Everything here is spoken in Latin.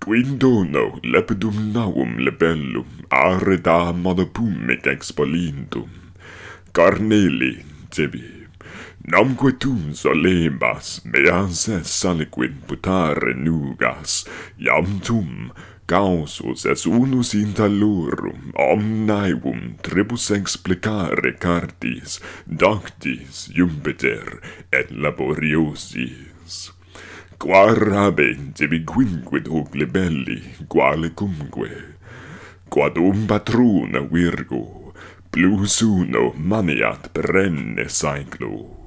Quinduno lepidum naum lebellum are da modopum et expolintum. Carneli, tibi, Namque tum solembas meas es aliquid putare nugas, iam tum, causus es unus in talurum, omnaivum tribus explicare cartis, doctis, Jupiter, et laboriosis qua rabentibi quinque dugle belli, quale cumque. qua um patruna virgo, plus uno maniat prenne saeclo.